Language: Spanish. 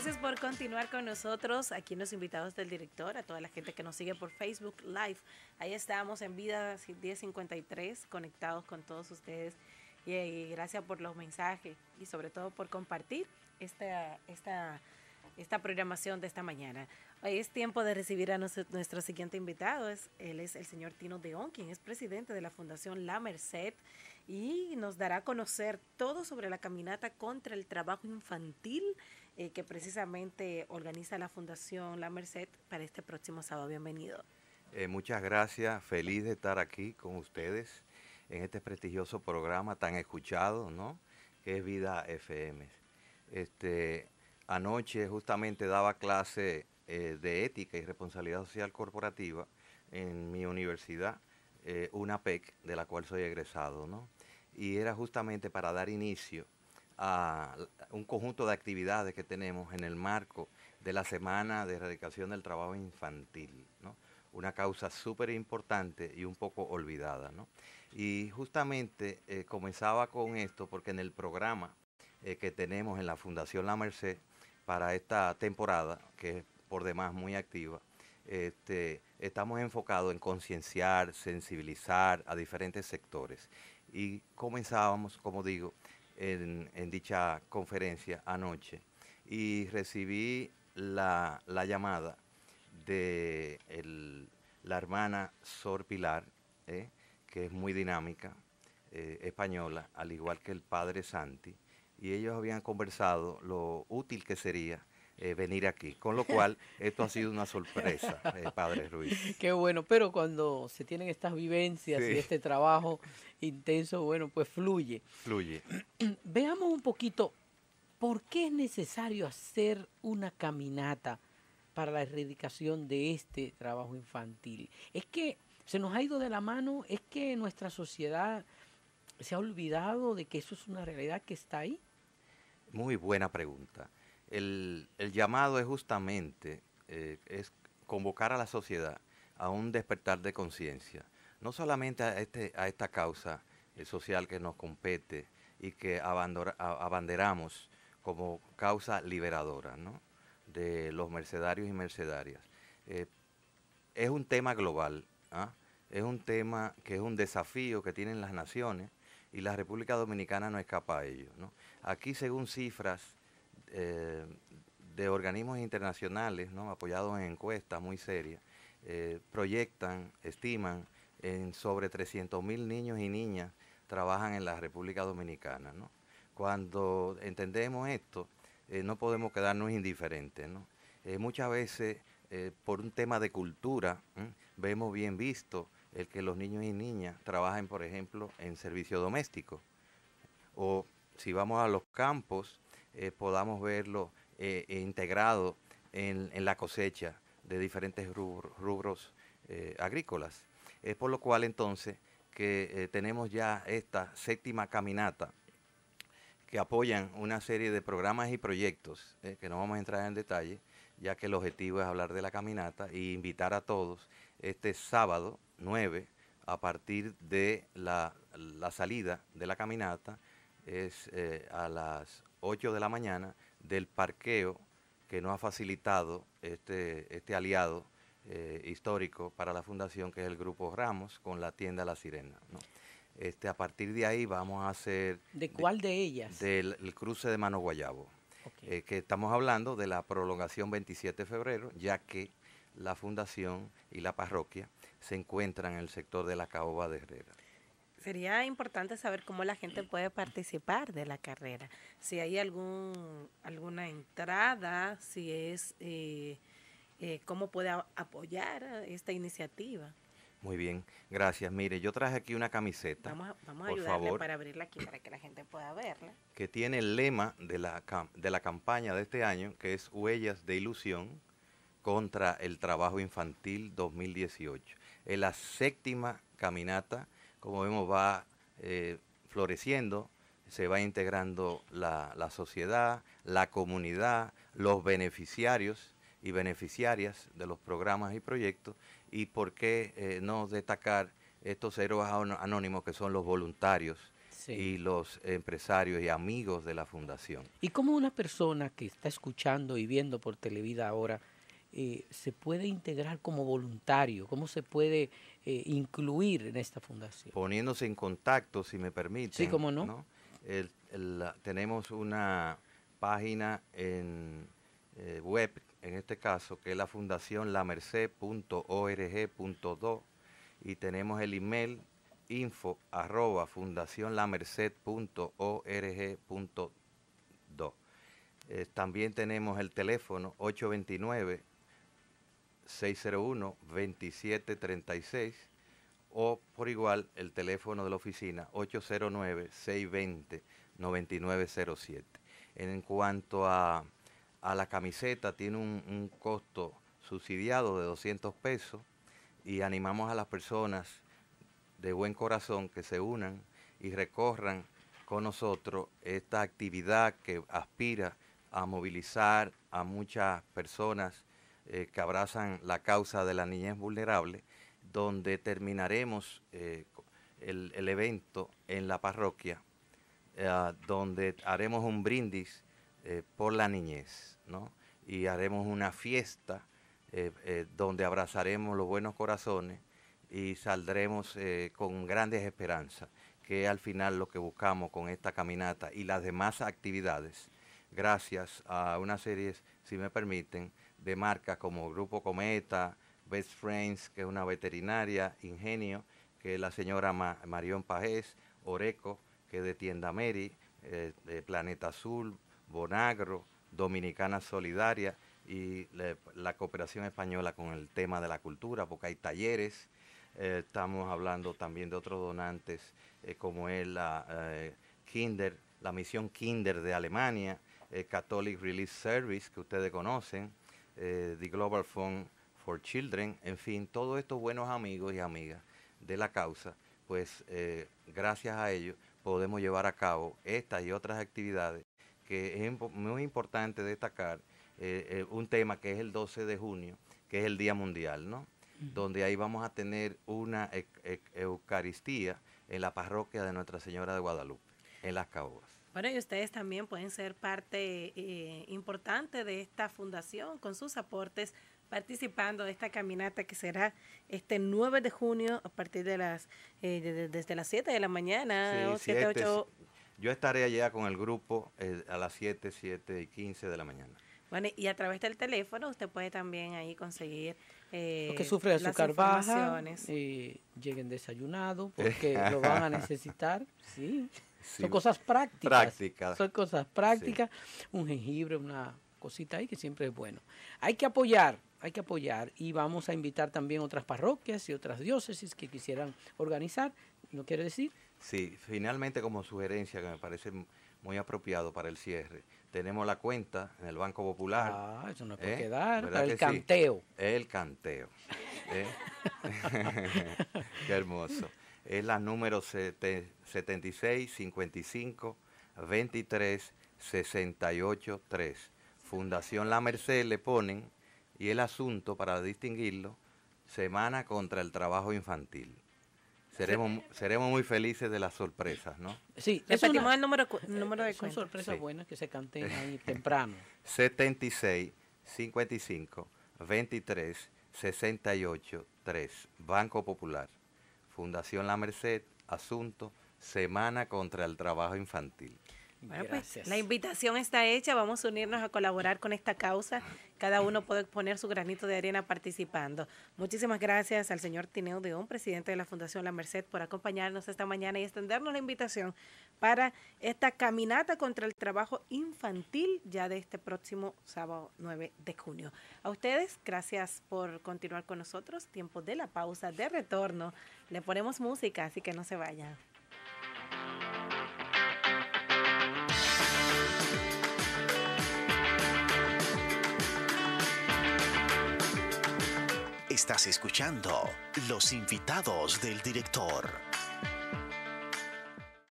Gracias por continuar con nosotros aquí en los invitados del director, a toda la gente que nos sigue por Facebook Live. Ahí estamos en Vida 1053, conectados con todos ustedes. Y, gracias por los mensajes y sobre todo por compartir esta, esta, esta programación de esta mañana. Hoy es tiempo de recibir a nuestro, siguiente invitado. Es, él es el señor Tino Deón, quien es presidente de la Fundación La Merced y nos dará a conocer todo sobre la caminata contra el trabajo infantil eh, que precisamente organiza la Fundación La Merced para este próximo sábado. Bienvenido. Eh, muchas gracias, feliz de estar aquí con ustedes en este prestigioso programa tan escuchado, ¿no? Que es Vida FM. Este, anoche justamente daba clase eh, de ética y responsabilidad social corporativa en mi universidad, una PEC, de la cual soy egresado, ¿no? Y era justamente para dar inicio a un conjunto de actividades que tenemos en el marco de la Semana de Erradicación del Trabajo Infantil, ¿no? una causa súper importante y un poco olvidada. ¿no? Y justamente eh, comenzaba con esto porque en el programa eh, que tenemos en la Fundación La Merced para esta temporada, que es por demás muy activa, este, estamos enfocados en concienciar, sensibilizar a diferentes sectores. Y comenzábamos, como digo, en, dicha conferencia anoche y recibí la, llamada de la hermana Sor Pilar, ¿eh? que es muy dinámica, eh, española, al igual que el padre Santi, y ellos habían conversado lo útil que sería eh, venir aquí. Con lo cual, esto ha sido una sorpresa, eh, Padre Ruiz. Qué bueno, pero cuando se tienen estas vivencias y este trabajo intenso, bueno, pues fluye. Fluye. Veamos un poquito por qué es necesario hacer una caminata para la erradicación de este trabajo infantil. Es que se nos ha ido de la mano, es que nuestra sociedad se ha olvidado de que eso es una realidad que está ahí. Muy buena pregunta el, llamado es justamente eh, es convocar a la sociedad a un despertar de conciencia, no solamente a, este, esta causa eh, social que nos compete y que abanderamos como causa liberadora de los mercenarios y mercedarias. Eh, es un tema global, ¿ah? es un tema que es un desafío que tienen las naciones y la República Dominicana no escapa a ello. Aquí, según cifras eh, de organismos internacionales, ¿no? apoyados en encuestas muy serias, eh, proyectan, estiman, en sobre 300.000 niños y niñas trabajan en la República Dominicana. Cuando entendemos esto, eh, no podemos quedarnos indiferentes. muchas veces, por un tema de cultura, vemos bien visto el que los niños y niñas trabajen, por ejemplo, en servicio doméstico. O si vamos a los campos, eh, podamos verlo eh, e integrado en, la cosecha de diferentes rubros eh, agrícolas. Es por lo cual entonces que tenemos ya esta séptima caminata que apoyan una serie de programas y proyectos, que no vamos a entrar en detalle, ya que el objetivo es hablar de la caminata e invitar a todos este sábado 9 a partir de la, salida de la caminata es a las 8 de la mañana del parqueo que nos ha facilitado este, este aliado eh, histórico para la fundación, que es el Grupo Ramos, con la tienda La Sirena. Este, a partir de ahí vamos a hacer... ¿De cuál de, ellas? Del cruce de Mano Guayabo, eh, que estamos hablando de la prolongación 27 de febrero, ya que la fundación y la parroquia se encuentran en el sector de la caoba de Herrera sería importante saber cómo la gente puede participar de la carrera. Si hay algún, alguna entrada, si es, eh, eh, cómo puede apoyar esta iniciativa. Muy bien, gracias. Mire, yo traje aquí una camiseta. Vamos a, por ayudarle favor, para abrirla aquí para que la gente pueda verla. Que tiene el lema de la, de la campaña de este año, que es Huellas de Ilusión contra el Trabajo Infantil 2018. Es la séptima caminata como vemos, va eh, floreciendo, se va integrando la, sociedad, la comunidad, los beneficiarios y beneficiarias de los programas y proyectos, y por qué eh, no destacar estos héroes anónimos que son los voluntarios y los empresarios y amigos de la fundación. ¿Y como una persona que está escuchando y viendo por Televida ahora, eh, se puede integrar como voluntario? ¿Cómo se puede eh, incluir en esta fundación? Poniéndose en contacto, si me permite. Sí, cómo no. tenemos una página en eh, web, en este caso, que es la fundación lamerced.org.do y tenemos el email info arroba fundacionlamerced.org.do. también tenemos el teléfono 829 601-2736 o por igual el teléfono de la oficina 809-620-9907. En cuanto a, la camiseta, tiene un, un costo subsidiado de 200 pesos y animamos a las personas de buen corazón que se unan y recorran con nosotros esta actividad que aspira a movilizar a muchas personas eh, que abrazan la causa de la niñez vulnerable, donde terminaremos eh, el, evento en la parroquia, eh, donde haremos un brindis por la niñez, Y haremos una fiesta donde abrazaremos los buenos corazones y saldremos con grandes esperanzas, que es al final lo que buscamos con esta caminata y las demás actividades, gracias a una serie, si me permiten, de marcas como Grupo Cometa, Best Friends, que es una veterinaria, Ingenio, que es la señora Marión Pajés, Oreco, que es de Tienda Mary, eh, Planeta Azul, Bonagro, Dominicana Solidaria y la cooperación española con el tema de la cultura, porque hay talleres. Eh, estamos hablando también de otros donantes, eh, como es la Kinder, la misión Kinder de Alemania, Catholic Relief Service, que ustedes conocen, eh, The Global Fund for Children, en fin, todos estos buenos amigos y amigas de la causa, pues eh, gracias a ellos podemos llevar a cabo estas y otras actividades que es muy importante destacar eh, un tema que es el 12 de junio, que es el Día Mundial, ¿no? Donde ahí vamos a tener una e-, e-, Eucaristía en la parroquia de Nuestra Señora de Guadalupe, en Las Caboas. Bueno, y ustedes también pueden ser parte eh, importante de esta fundación con sus aportes participando de esta caminata que será este 9 de junio a partir de las eh, desde las 7 de la mañana Yo estaré allá con el grupo eh, a las 7, 7 y 15 de la mañana. Bueno, y a través del teléfono usted puede también ahí conseguir eh, los que sufren azúcar baja, y lleguen desayunados porque lo van a necesitar, sí. Son cosas prácticas. Son cosas prácticas. Un jengibre, una cosita ahí que siempre es bueno. Hay que apoyar, hay que apoyar y vamos a invitar también otras parroquias y otras diócesis que quisieran organizar. ¿No quiere decir? Sí, finalmente como sugerencia que me parece muy apropiado para el cierre. Tenemos la cuenta en el Banco Popular. Ah, eso no puede ¿Eh? quedar. el canteo. El canteo. ¿Eh? Qué hermoso es la número 76 55 23 68 3. Fundación La Merced le ponen y el asunto para distinguirlo, Semana contra el Trabajo Infantil. Seremos, seremos muy felices de las sorpresas, ¿no? Sí, repetimos que el número, número de sorpresas buenas que se canten ahí temprano. 76 55 23 68 3. Banco Popular. Fundación La Merced, asunto Semana contra el Trabajo Infantil. Bueno, pues la invitación está hecha, vamos a unirnos a colaborar con esta causa. Ah. Cada uno puede poner su granito de arena participando. Muchísimas gracias al señor Tineo Deón, presidente de la Fundación La Merced, por acompañarnos esta mañana y extendernos la invitación para esta caminata contra el trabajo infantil ya de este próximo sábado 9 de junio. A ustedes, gracias por continuar con nosotros. Tiempo de la pausa, de retorno. Le ponemos música, así que no se vayan. Estás escuchando Los invitados del director.